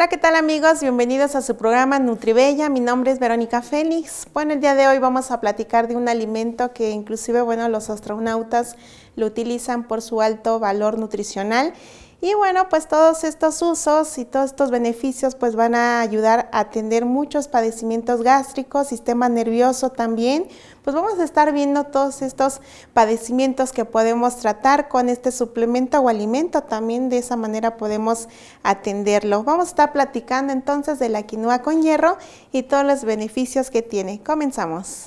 Hola, ¿qué tal amigos? Bienvenidos a su programa Nutribella. Mi nombre es Verónica Félix. Bueno, el día de hoy vamos a platicar de un alimento que inclusive, bueno, los astronautas lo utilizan por su alto valor nutricional y bueno, pues todos estos usos y todos estos beneficios pues van a ayudar a atender muchos padecimientos gástricos, sistema nervioso también. Pues vamos a estar viendo todos estos padecimientos que podemos tratar con este suplemento o alimento. También de esa manera podemos atenderlo. Vamos a estar platicando entonces de la quinua con hierro y todos los beneficios que tiene. Comenzamos.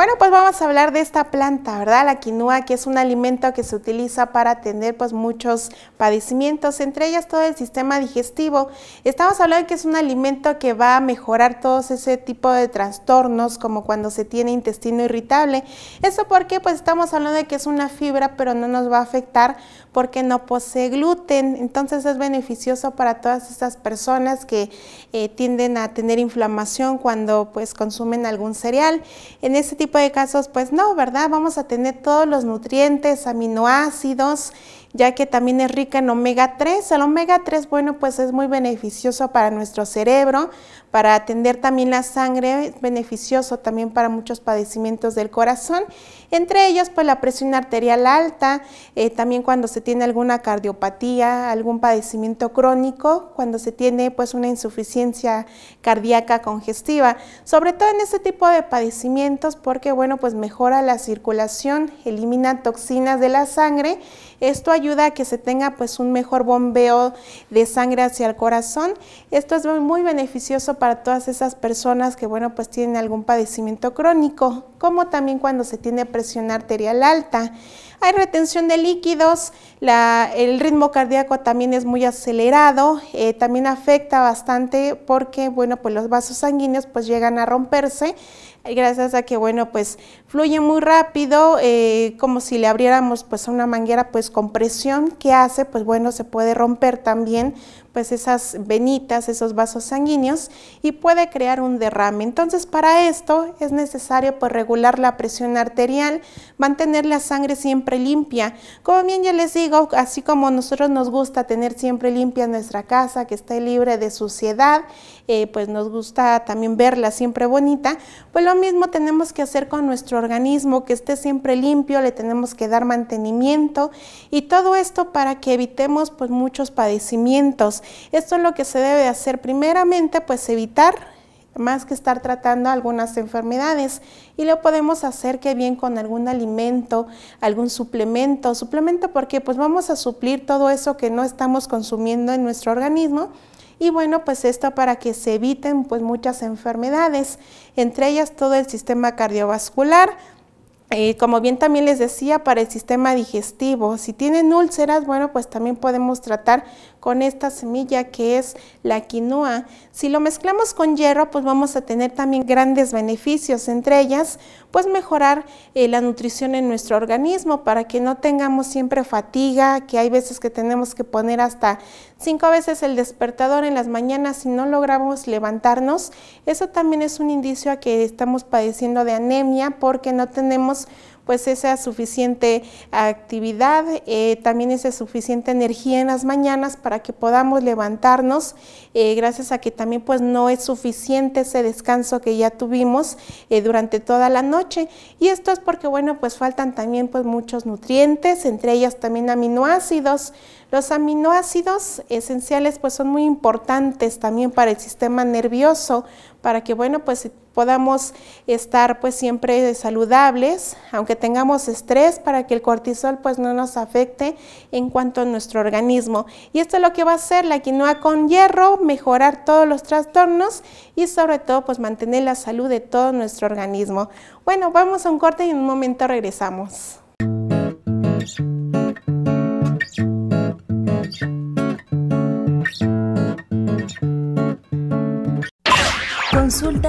Bueno, pues vamos a hablar de esta planta, ¿verdad? La quinoa, que es un alimento que se utiliza para atender pues muchos padecimientos, entre ellas todo el sistema digestivo. Estamos hablando de que es un alimento que va a mejorar todos ese tipo de trastornos, como cuando se tiene intestino irritable. Eso qué? pues estamos hablando de que es una fibra, pero no nos va a afectar porque no posee gluten. Entonces es beneficioso para todas estas personas que eh, tienden a tener inflamación cuando pues consumen algún cereal. En este tipo tipo de casos, pues no, ¿verdad? Vamos a tener todos los nutrientes, aminoácidos ya que también es rica en omega 3. El omega 3, bueno, pues es muy beneficioso para nuestro cerebro, para atender también la sangre, es beneficioso también para muchos padecimientos del corazón, entre ellos pues la presión arterial alta, eh, también cuando se tiene alguna cardiopatía, algún padecimiento crónico, cuando se tiene pues una insuficiencia cardíaca congestiva, sobre todo en este tipo de padecimientos porque bueno pues mejora la circulación, elimina toxinas de la sangre esto ayuda a que se tenga pues un mejor bombeo de sangre hacia el corazón. Esto es muy beneficioso para todas esas personas que bueno pues tienen algún padecimiento crónico, como también cuando se tiene presión arterial alta. Hay retención de líquidos, el ritmo cardíaco también es muy acelerado, eh, también afecta bastante porque bueno pues los vasos sanguíneos pues llegan a romperse gracias a que, bueno, pues fluye muy rápido, eh, como si le abriéramos pues una manguera pues con presión que hace, pues bueno, se puede romper también pues esas venitas, esos vasos sanguíneos y puede crear un derrame. Entonces para esto es necesario pues, regular la presión arterial, mantener la sangre siempre limpia. Como bien ya les digo, así como nosotros nos gusta tener siempre limpia nuestra casa, que esté libre de suciedad, eh, pues nos gusta también verla siempre bonita, pues lo mismo tenemos que hacer con nuestro organismo, que esté siempre limpio, le tenemos que dar mantenimiento y todo esto para que evitemos pues muchos padecimientos. Esto es lo que se debe hacer primeramente, pues evitar más que estar tratando algunas enfermedades y lo podemos hacer que bien con algún alimento, algún suplemento, suplemento porque pues vamos a suplir todo eso que no estamos consumiendo en nuestro organismo y bueno, pues esto para que se eviten pues muchas enfermedades, entre ellas todo el sistema cardiovascular, eh, como bien también les decía, para el sistema digestivo. Si tienen úlceras, bueno, pues también podemos tratar con esta semilla que es la quinoa. Si lo mezclamos con hierro, pues vamos a tener también grandes beneficios, entre ellas, pues mejorar eh, la nutrición en nuestro organismo para que no tengamos siempre fatiga, que hay veces que tenemos que poner hasta cinco veces el despertador en las mañanas y no logramos levantarnos. Eso también es un indicio a que estamos padeciendo de anemia porque no tenemos pues esa suficiente actividad, eh, también esa suficiente energía en las mañanas para que podamos levantarnos, eh, gracias a que también pues no es suficiente ese descanso que ya tuvimos eh, durante toda la noche. Y esto es porque, bueno, pues faltan también pues muchos nutrientes, entre ellas también aminoácidos, los aminoácidos esenciales pues son muy importantes también para el sistema nervioso para que, bueno, pues podamos estar pues siempre saludables, aunque tengamos estrés, para que el cortisol pues no nos afecte en cuanto a nuestro organismo. Y esto es lo que va a hacer la quinoa con hierro, mejorar todos los trastornos y sobre todo pues mantener la salud de todo nuestro organismo. Bueno, vamos a un corte y en un momento regresamos.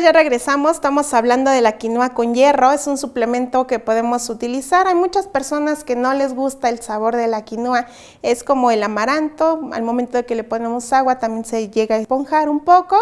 ya regresamos. Estamos hablando de la quinua con hierro. Es un suplemento que podemos utilizar. Hay muchas personas que no les gusta el sabor de la quinua. Es como el amaranto. Al momento de que le ponemos agua también se llega a esponjar un poco.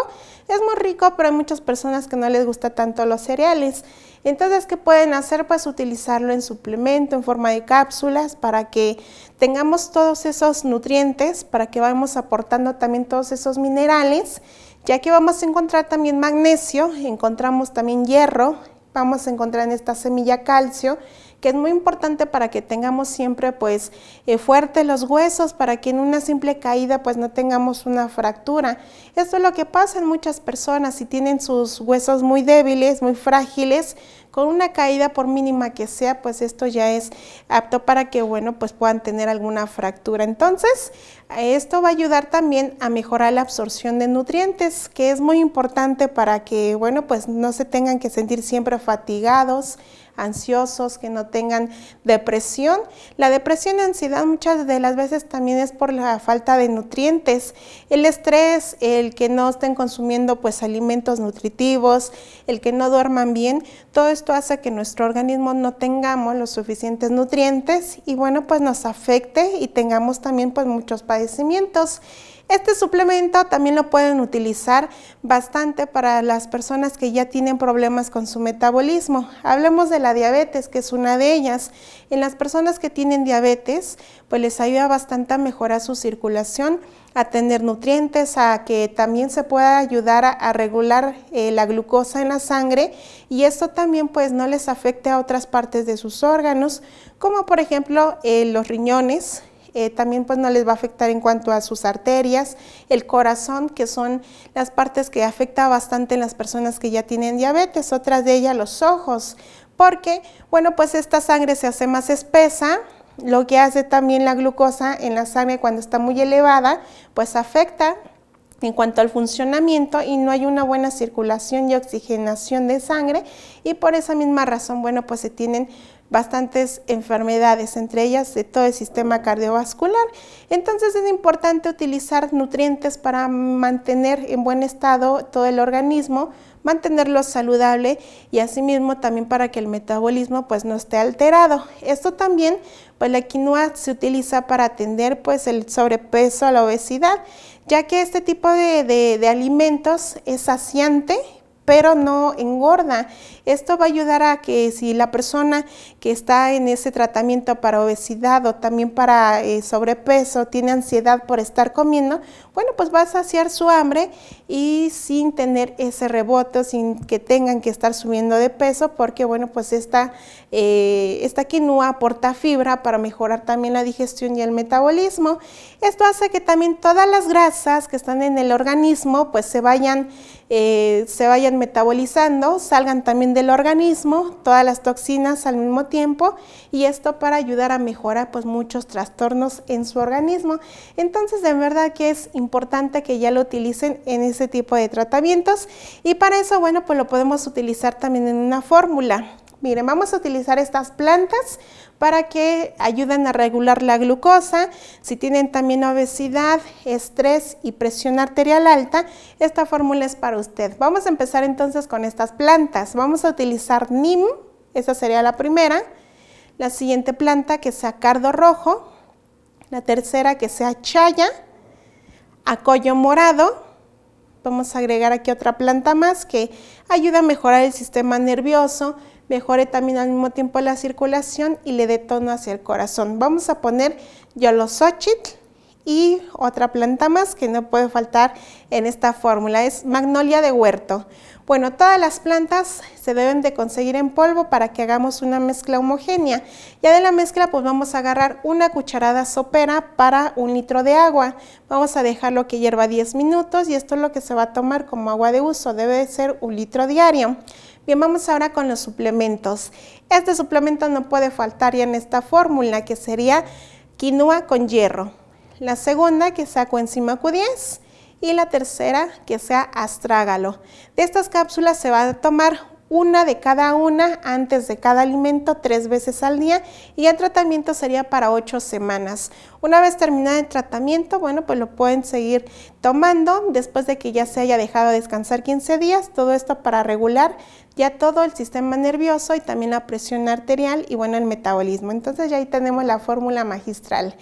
Es muy rico, pero hay muchas personas que no les gusta tanto los cereales. Entonces, ¿qué pueden hacer? Pues utilizarlo en suplemento, en forma de cápsulas, para que tengamos todos esos nutrientes, para que vayamos aportando también todos esos minerales ya que vamos a encontrar también magnesio, encontramos también hierro, vamos a encontrar en esta semilla calcio, que es muy importante para que tengamos siempre pues eh, fuertes los huesos, para que en una simple caída pues no tengamos una fractura. Esto es lo que pasa en muchas personas, si tienen sus huesos muy débiles, muy frágiles, con una caída por mínima que sea, pues esto ya es apto para que, bueno, pues puedan tener alguna fractura. Entonces, esto va a ayudar también a mejorar la absorción de nutrientes, que es muy importante para que, bueno, pues no se tengan que sentir siempre fatigados, ansiosos, que no tengan depresión. La depresión y ansiedad muchas de las veces también es por la falta de nutrientes. El estrés, el que no estén consumiendo pues alimentos nutritivos, el que no duerman bien, todo esto hace que nuestro organismo no tengamos los suficientes nutrientes y bueno, pues nos afecte y tengamos también pues muchos padecimientos. Este suplemento también lo pueden utilizar bastante para las personas que ya tienen problemas con su metabolismo. Hablemos de la diabetes, que es una de ellas. En las personas que tienen diabetes, pues les ayuda bastante a mejorar su circulación, a tener nutrientes, a que también se pueda ayudar a, regular eh, la glucosa en la sangre y esto también pues no les afecte a otras partes de sus órganos, como por ejemplo eh, los riñones, eh, también pues no les va a afectar en cuanto a sus arterias, el corazón, que son las partes que afecta bastante en las personas que ya tienen diabetes, otras de ellas los ojos, porque bueno pues esta sangre se hace más espesa, lo que hace también la glucosa en la sangre cuando está muy elevada, pues afecta en cuanto al funcionamiento y no hay una buena circulación y oxigenación de sangre y por esa misma razón, bueno, pues se tienen bastantes enfermedades, entre ellas de todo el sistema cardiovascular. Entonces es importante utilizar nutrientes para mantener en buen estado todo el organismo, mantenerlo saludable y asimismo también para que el metabolismo pues no esté alterado. Esto también pues la quinoa se utiliza para atender pues el sobrepeso, la obesidad ya que este tipo de, de, alimentos es saciante pero no engorda. Esto va a ayudar a que si la persona que está en ese tratamiento para obesidad o también para eh, sobrepeso tiene ansiedad por estar comiendo, bueno, pues va a saciar su hambre y sin tener ese rebote, sin que tengan que estar subiendo de peso, porque bueno, pues esta, eh, esta aporta fibra para mejorar también la digestión y el metabolismo. Esto hace que también todas las grasas que están en el organismo pues se vayan eh, se vayan metabolizando, salgan también del organismo, todas las toxinas al mismo tiempo y esto para ayudar a mejorar pues muchos trastornos en su organismo. Entonces de verdad que es importante que ya lo utilicen en ese tipo de tratamientos y para eso bueno pues lo podemos utilizar también en una fórmula. Miren, vamos a utilizar estas plantas para que ayuden a regular la glucosa. Si tienen también obesidad, estrés y presión arterial alta, esta fórmula es para usted. Vamos a empezar entonces con estas plantas. Vamos a utilizar NIM, esa sería la primera. La siguiente planta que sea cardo rojo. La tercera que sea chaya. Acollo morado vamos a agregar aquí otra planta más que ayuda a mejorar el sistema nervioso, mejore también al mismo tiempo la circulación y le dé tono hacia el corazón. Vamos a poner yolosochitl y otra planta más que no puede faltar en esta fórmula, es magnolia de huerto. Bueno, todas las plantas se deben de conseguir en polvo para que hagamos una mezcla homogénea. Ya de la mezcla pues vamos a agarrar una cucharada sopera para un litro de agua. Vamos a dejarlo que hierva 10 minutos y esto es lo que se va a tomar como agua de uso, debe ser un litro diario. Bien, vamos ahora con los suplementos. Este suplemento no puede faltar ya en esta fórmula, que sería quinoa con hierro. La segunda, que sea coenzima Q10. Y la tercera, que sea astrágalo. De estas cápsulas se va a tomar una de cada una antes de cada alimento tres veces al día y el tratamiento sería para ocho semanas. Una vez terminado el tratamiento, bueno, pues lo pueden seguir tomando después de que ya se haya dejado descansar 15 días, todo esto para regular ya todo el sistema nervioso y también la presión arterial y bueno, el metabolismo. Entonces ya ahí tenemos la fórmula magistral.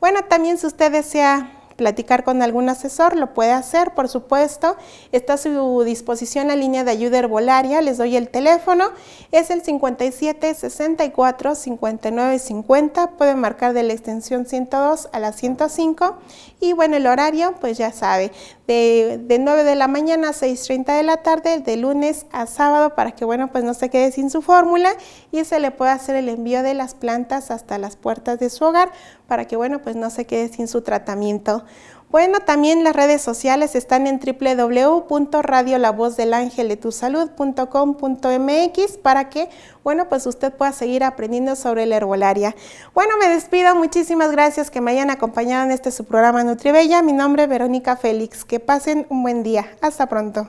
Bueno, también si usted desea platicar con algún asesor, lo puede hacer, por supuesto. Está a su disposición la línea de ayuda herbolaria, les doy el teléfono, es el 57 64 59 50, pueden marcar de la extensión 102 a la 105 y bueno, el horario pues ya sabe, de, de 9 de la mañana a 6.30 de la tarde, de lunes a sábado, para que bueno, pues no se quede sin su fórmula y se le puede hacer el envío de las plantas hasta las puertas de su hogar para que, bueno, pues no se quede sin su tratamiento. Bueno, también las redes sociales están en www.radiolavozdelangeletusalud.com.mx para que, bueno, pues usted pueda seguir aprendiendo sobre el herbolaria. Bueno, me despido. Muchísimas gracias que me hayan acompañado en este su programa Nutribella. Mi nombre es Verónica Félix. Que pasen un buen día. Hasta pronto.